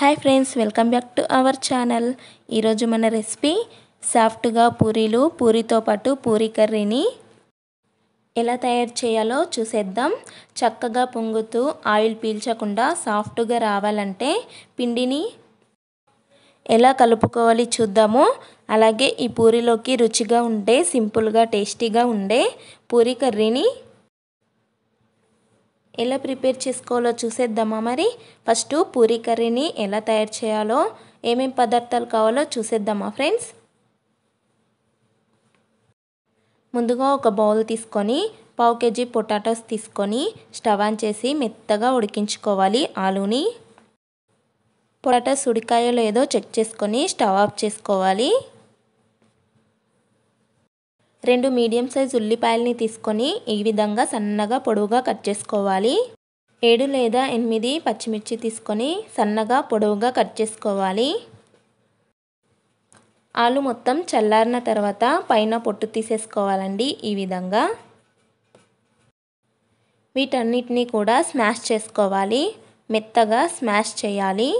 hi friends welcome back to our channel ఈరోజు మన recipe సాఫ్ట్గా పూరీలు పూరితో పాటు పూరీ కర్రీని ఎలా తయారు చేయాలో చూసేద్దాం చక్కగా పొంగుతూ ఆయిల్ పీల్చకుండా సాఫ్ట్గా రావాలంటే పిండిని ఎలా కలుపుకోవాలి చూద్దాము అలాగే ఈ పూరిలోకి రుచిగా ఉండే సింపుల్గా టేస్టీగా ఉండే పూరీ కర్రీని ఎలా ప్రిపేర్ చేసుకోవాలో చూసేద్దామా మరి ఫస్ట్ పూరీ కర్రీని ఎలా తయారు చేయాలో ఏమేమి పదార్థాలు కావాలో చూసేద్దామా ఫ్రెండ్స్ ముందుగా ఒక బౌల్ తీసుకొని పావు కేజీ పొటాటోస్ తీసుకొని స్టవ్ ఆన్ చేసి మెత్తగా ఉడికించుకోవాలి ఆలుని పొటాటోస్ ఉడికాయో లేదో చెక్ చేసుకొని స్టవ్ ఆఫ్ చేసుకోవాలి రెండు మీడియం సైజ్ ఉల్లిపాయల్ని తీసుకొని ఈ విధంగా సన్నగా పొడవుగా కట్ చేసుకోవాలి ఏడు లేదా ఎనిమిది పచ్చిమిర్చి తీసుకొని సన్నగా పొడవుగా కట్ చేసుకోవాలి ఆలు మొత్తం చల్లారిన తర్వాత పైన పొట్టు తీసేసుకోవాలండి ఈ విధంగా వీటన్నిటినీ కూడా స్మాష్ చేసుకోవాలి మెత్తగా స్మాష్ చేయాలి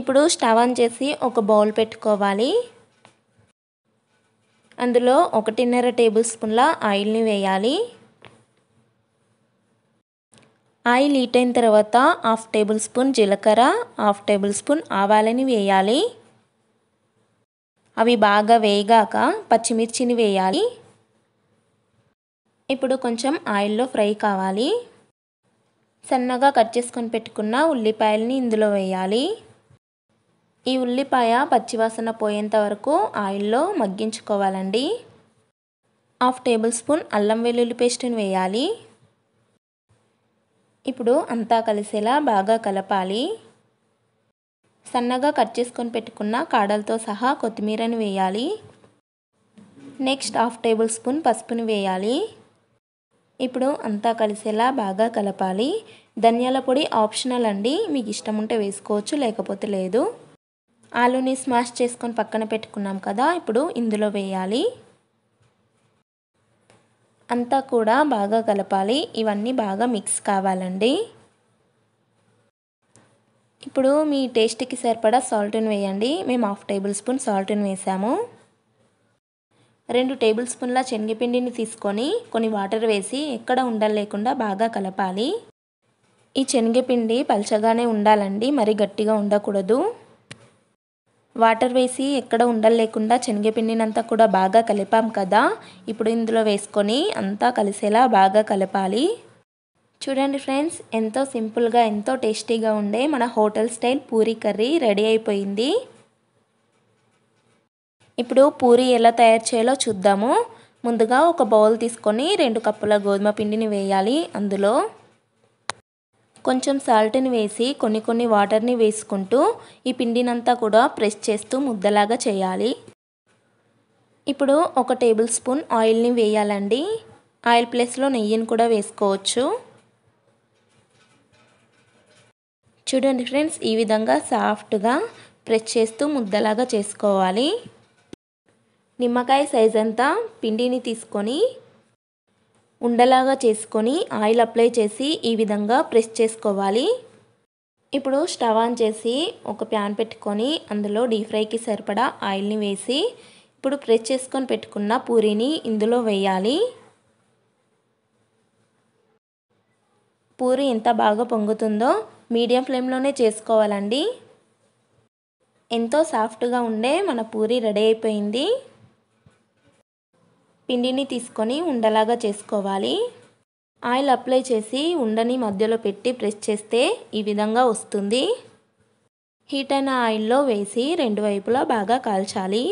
ఇప్పుడు స్టవ్ ఆన్ చేసి ఒక బౌల్ పెట్టుకోవాలి అందులో ఒకటిన్నర టేబుల్ స్పూన్ల ఆయిల్ని వేయాలి ఆయిల్ హీట్ అయిన తర్వాత హాఫ్ టేబుల్ స్పూన్ జీలకర్ర హాఫ్ టేబుల్ స్పూన్ ఆవాలని వేయాలి అవి బాగా వేయగాక పచ్చిమిర్చిని వేయాలి ఇప్పుడు కొంచెం ఆయిల్లో ఫ్రై కావాలి సన్నగా కట్ చేసుకొని పెట్టుకున్న ఉల్లిపాయలని ఇందులో వేయాలి ఈ ఉల్లిపాయ పచ్చివాసన పోయేంత వరకు ఆయిల్లో మగ్గించుకోవాలండి హాఫ్ టేబుల్ స్పూన్ అల్లం వెల్లుల్లి పేస్ట్ని వేయాలి ఇప్పుడు అంతా కలిసేలా బాగా కలపాలి సన్నగా కట్ చేసుకొని పెట్టుకున్న కాడలతో సహా కొత్తిమీరని వేయాలి నెక్స్ట్ హాఫ్ టేబుల్ స్పూన్ పసుపుని వేయాలి ఇప్పుడు అంతా కలిసేలా బాగా కలపాలి ధనియాల పొడి ఆప్షనల్ అండి మీకు ఇష్టం ఉంటే వేసుకోవచ్చు లేకపోతే లేదు ఆలూని స్మాష్ చేసుకొని పక్కన పెట్టుకున్నాం కదా ఇప్పుడు ఇందులో వేయాలి అంతా కూడా బాగా కలపాలి ఇవన్నీ బాగా మిక్స్ కావాలండి ఇప్పుడు మీ టేస్ట్కి సరిపడా సాల్ట్ని వేయండి మేము హాఫ్ టేబుల్ స్పూన్ సాల్ట్ని వేసాము రెండు టేబుల్ స్పూన్ల శనగపిండిని తీసుకొని కొన్ని వాటర్ వేసి ఎక్కడ ఉండలేకుండా బాగా కలపాలి ఈ శనగపిండి పలచగానే ఉండాలండి మరి గట్టిగా ఉండకూడదు వాటర్ వేసి ఎక్కడ ఉండలేకుండా శనగపిండినంతా కూడా బాగా కలిపాం కదా ఇప్పుడు ఇందులో వేసుకొని అంతా కలిసేలా బాగా కలపాలి చూడండి ఫ్రెండ్స్ ఎంతో సింపుల్గా ఎంతో టేస్టీగా ఉండే మన hotel style puri curry ready అయిపోయింది ఇప్పుడు పూరీ ఎలా తయారు చేయాలో చూద్దాము ముందుగా ఒక బౌల్ తీసుకొని రెండు కప్పుల గోధుమ పిండిని వేయాలి అందులో కొంచెం సాల్ట్ని వేసి కొన్ని కొన్ని వాటర్ని వేసుకుంటూ ఈ పిండినంతా కూడా ప్రెస్ చేస్తూ ముద్దలాగా చేయాలి ఇప్పుడు ఒక టేబుల్ స్పూన్ ఆయిల్ని వేయాలండి ఆయిల్ ప్లేస్లో నెయ్యిని కూడా వేసుకోవచ్చు చూడండి ఫ్రెండ్స్ ఈ విధంగా సాఫ్ట్గా ప్రెస్ చేస్తూ ముద్దలాగా చేసుకోవాలి నిమ్మకాయ సైజ్ అంతా పిండిని తీసుకొని ఉండలాగా చేసుకొని ఆయిల్ అప్లై చేసి ఈ విధంగా ప్రెస్ చేసుకోవాలి ఇప్పుడు స్టవ్ ఆన్ చేసి ఒక ప్యాన్ పెట్టుకొని అందులో డీప్ ఫ్రైకి సరిపడా ఆయిల్ని వేసి ఇప్పుడు ప్రెస్ చేసుకొని పెట్టుకున్న పూరీని ఇందులో వేయాలి పూరి ఎంత బాగా పొంగుతుందో మీడియం ఫ్లేమ్లోనే చేసుకోవాలండి ఎంతో సాఫ్ట్గా ఉండే మన పూరి రెడీ అయిపోయింది పిండిని తీసుకొని ఉండలాగా చేసుకోవాలి ఆయిల్ అప్లై చేసి ఉండని మధ్యలో పెట్టి ప్రెస్ చేస్తే ఈ విధంగా వస్తుంది హీట్ అయిన ఆయిల్లో వేసి రెండు వైపులా బాగా కాల్చాలి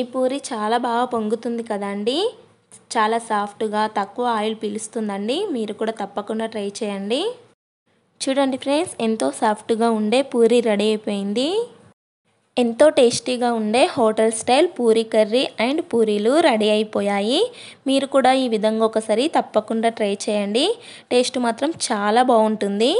ఈ పూరి చాలా బాగా పొంగుతుంది కదండి చాలా సాఫ్ట్గా తక్కువ ఆయిల్ పిలుస్తుందండి మీరు కూడా తప్పకుండా ట్రై చేయండి చూడండి ఫ్రెండ్స్ ఎంతో సాఫ్ట్గా ఉండే పూరి రెడీ అయిపోయింది ఎంతో టేస్టీగా ఉండే hotel style puri curry and పూరీలు రెడీ అయిపోయాయి మీరు కూడా ఈ విధంగా ఒకసారి తప్పకుండా ట్రై చేయండి టేస్ట్ మాత్రం చాలా బాగుంటుంది